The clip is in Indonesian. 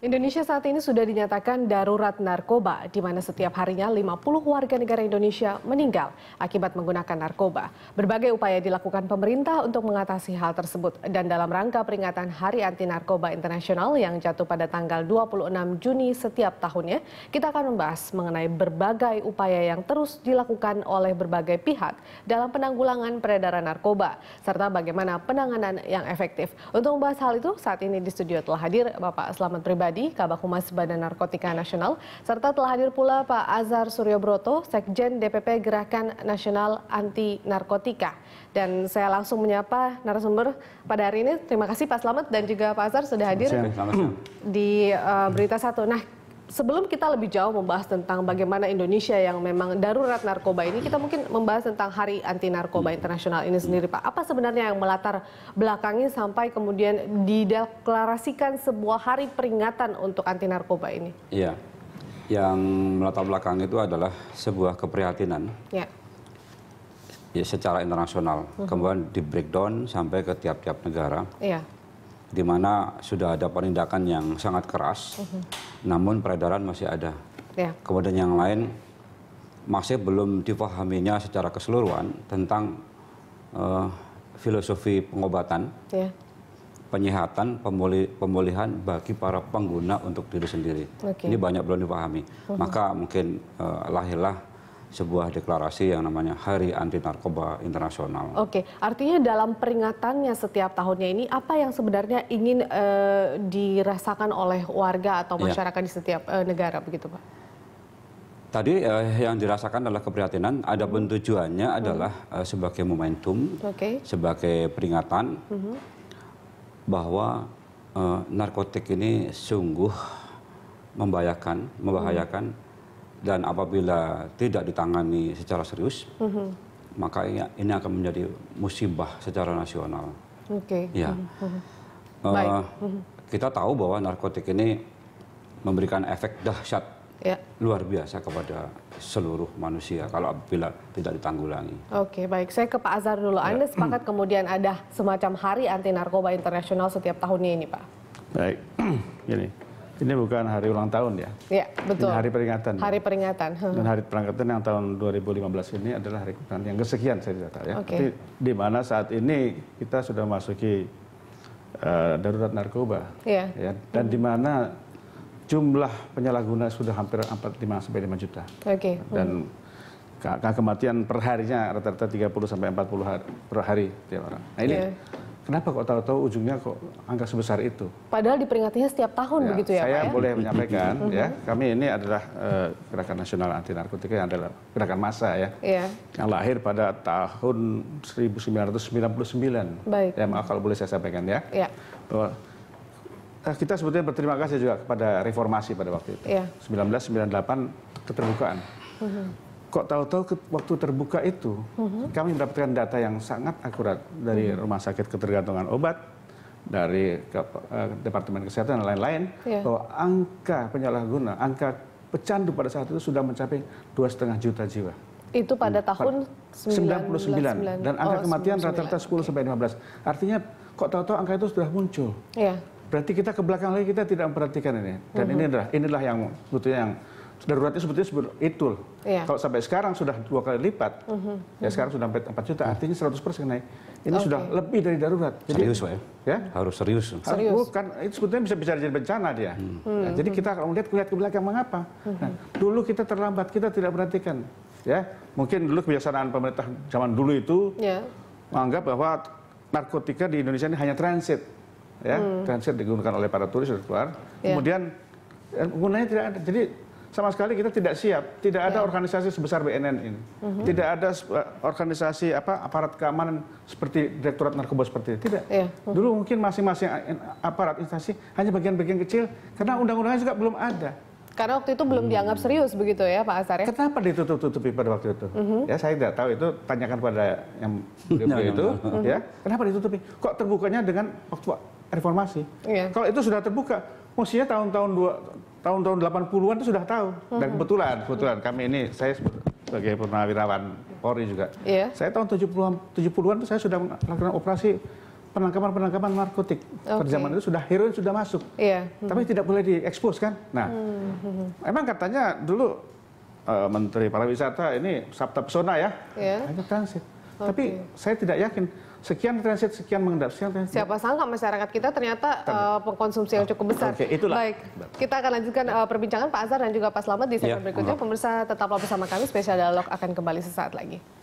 Indonesia saat ini sudah dinyatakan darurat narkoba, di mana setiap harinya 50 warga negara Indonesia meninggal akibat menggunakan narkoba. Berbagai upaya dilakukan pemerintah untuk mengatasi hal tersebut. Dan dalam rangka peringatan Hari Anti Narkoba Internasional yang jatuh pada tanggal 26 Juni setiap tahunnya, kita akan membahas mengenai berbagai upaya yang terus dilakukan oleh berbagai pihak dalam penanggulangan peredaran narkoba, serta bagaimana penanganan yang efektif. Untuk membahas hal itu, saat ini di studio telah hadir Bapak Selamat Pribadi, Mulyadi, Kabak Humas Badan Narkotika Nasional, serta telah hadir pula Pak Azhar Suryobroto, Sekjen DPP Gerakan Nasional Anti Narkotika. Dan saya langsung menyapa narasumber pada hari ini. Terima kasih Pak Selamat dan juga Pak Azhar sudah hadir Selamat. di uh, Berita Satu. Nah, sebelum kita lebih jauh membahas tentang bagaimana Indonesia yang memang darurat narkoba ini, kita mungkin membahas tentang Hari Anti Narkoba hmm. Internasional ini sendiri, Pak. Apa sebenarnya yang melatar belakangnya sampai kemudian dideklarasikan sebuah hari peringatan untuk anti narkoba ini? Iya, yang melatar belakang itu adalah sebuah keprihatinan. Ya. Ya, secara internasional, hmm. kemudian di breakdown sampai ke tiap-tiap negara. Iya di mana sudah ada penindakan yang sangat keras, mm -hmm. namun peredaran masih ada. Yeah. Kemudian yang lain masih belum dipahaminya secara keseluruhan tentang uh, filosofi pengobatan, yeah. penyehatan, pemuli pemulihan bagi para pengguna untuk diri sendiri. Okay. Ini banyak belum dipahami. Mm -hmm. Maka mungkin uh, lahirlah sebuah deklarasi yang namanya Hari Anti Narkoba Internasional. Oke, artinya dalam peringatannya setiap tahunnya ini apa yang sebenarnya ingin e, dirasakan oleh warga atau iya. masyarakat ya. di setiap e, negara begitu, Pak? Tadi eh, yang dirasakan adalah keprihatinan. Ada pun hmm. tujuannya hmm. adalah eh, sebagai momentum, okay. sebagai peringatan hmm. bahwa eh, narkotik ini sungguh membahayakan, hmm. membahayakan. Hmm dan apabila tidak ditangani secara serius mm -hmm. maka ya, ini akan menjadi musibah secara nasional. Oke. Okay. Ya. Mm -hmm. uh, Baik. Mm Kita tahu bahwa narkotik ini memberikan efek dahsyat ya. luar biasa kepada seluruh manusia kalau apabila tidak ditanggulangi. Oke, baik. Saya ke Pak Azhar dulu. Ya. Anda sepakat kemudian ada semacam hari anti narkoba internasional setiap tahunnya ini, Pak? Baik. Gini. Ini bukan hari ulang tahun ya. Iya, betul. Ini hari peringatan. Ya? Hari ya. peringatan. Dan hari peringatan yang tahun 2015 ini adalah hari peringatan yang kesekian saya tidak tahu ya. Okay. di mana saat ini kita sudah masuki uh, darurat narkoba. Iya. Ya, dan hmm. di mana jumlah penyalahguna sudah hampir 45 5 sampai 5 juta. Oke. Okay. Hmm. Dan kematian perharinya rata-rata 30 sampai 40 hari, per hari tiap orang. Nah ini yeah kenapa kok tahu-tahu ujungnya kok angka sebesar itu? Padahal diperingatinya setiap tahun ya, begitu ya Saya ya? boleh menyampaikan ya, mhm. kami ini adalah eh, Gerakan Nasional Anti Narkotika yang adalah gerakan massa ya, iya. Yang lahir pada tahun 1999. Baik. Ya, maaf kalau boleh saya sampaikan ya. Iya. Bahwa eh, kita sebetulnya berterima kasih juga kepada reformasi pada waktu itu. Ya. 1998 keterbukaan. Mhm kok tahu-tahu waktu terbuka itu mm-hmm. kami mendapatkan data yang sangat akurat dari mm-hmm. rumah sakit ketergantungan obat dari eh, departemen kesehatan dan lain-lain yeah. bahwa angka penyalahguna angka pecandu pada saat itu sudah mencapai dua setengah juta jiwa itu pada mm. tahun 99 dan angka oh, kematian rata-rata 10 okay. sampai 15 artinya kok tahu-tahu angka itu sudah muncul yeah. berarti kita ke belakang lagi kita tidak memperhatikan ini dan mm-hmm. ini inilah yang butuhnya yang daruratnya sebetulnya itu loh. Iya. Kalau sampai sekarang sudah dua kali lipat, mm -hmm. ya mhm. sekarang sudah sampai 4 juta, artinya 100 persen naik. Ini okay. sudah lebih dari darurat. Jadi, serius Pak ya? ya? Harus serius. serius. Bukan, itu sebetulnya bisa bicara jadi bencana dia. Hmm. Nah, Jadi hmm. kita kalau melihat, melihat ke belakang mengapa. Nah, hmm. dulu kita terlambat, kita tidak perhatikan. Ya, Mungkin dulu kebiasaan pemerintah zaman dulu itu yeah. menganggap bahwa narkotika di Indonesia ini hanya transit. Ya, hmm. Transit digunakan oleh para turis dan keluar. Yeah. Kemudian eh, gunanya tidak ada. Jadi sama sekali kita tidak siap. Tidak ada ya. organisasi sebesar BNN ini. Uh mhm. -huh. Tidak ada eh, organisasi apa aparat keamanan seperti Direktorat Narkoba seperti itu. Tidak. Ya. mm Dulu mhm. mungkin masing-masing eh, aparat instansi hanya bagian-bagian kecil karena undang-undangnya juga belum ada. Karena waktu itu belum hmm. dianggap serius begitu ya Pak Asar ya? Kenapa ditutup-tutupi pada waktu itu? Uh mhm. -huh. Ya saya tidak tahu itu tanyakan pada yang beliau iya, iya, itu iya. ya. Kenapa ditutupi? Kok terbukanya dengan waktu reformasi? Yeah. Kalau itu sudah terbuka, Maksudnya tahun-tahun dua tahun-tahun 80-an itu sudah tahu. Dan kebetulan, kebetulan kami ini saya sebagai purnawirawan Polri juga. Yeah. Saya tahun 70-an 70 itu saya sudah melakukan operasi penangkapan-penangkapan narkotik. Okay. Pada zaman itu sudah heroin sudah masuk. Yeah. Tapi tidak boleh diekspos kan? Nah, hmm. emang katanya dulu uh, Menteri Pariwisata ini sabta pesona ya. Yeah. Hanya transit. Okay. Tapi saya tidak yakin sekian transit, sekian mengendap, sekian transit. Siapa sangka masyarakat kita ternyata uh, pengkonsumsi yang cukup besar. Oke, itulah. Baik, kita akan lanjutkan uh, perbincangan Pak Azhar dan juga Pak Slamet di segmen ya, berikutnya. Pemirsa tetaplah bersama kami, spesial dialog akan kembali sesaat lagi.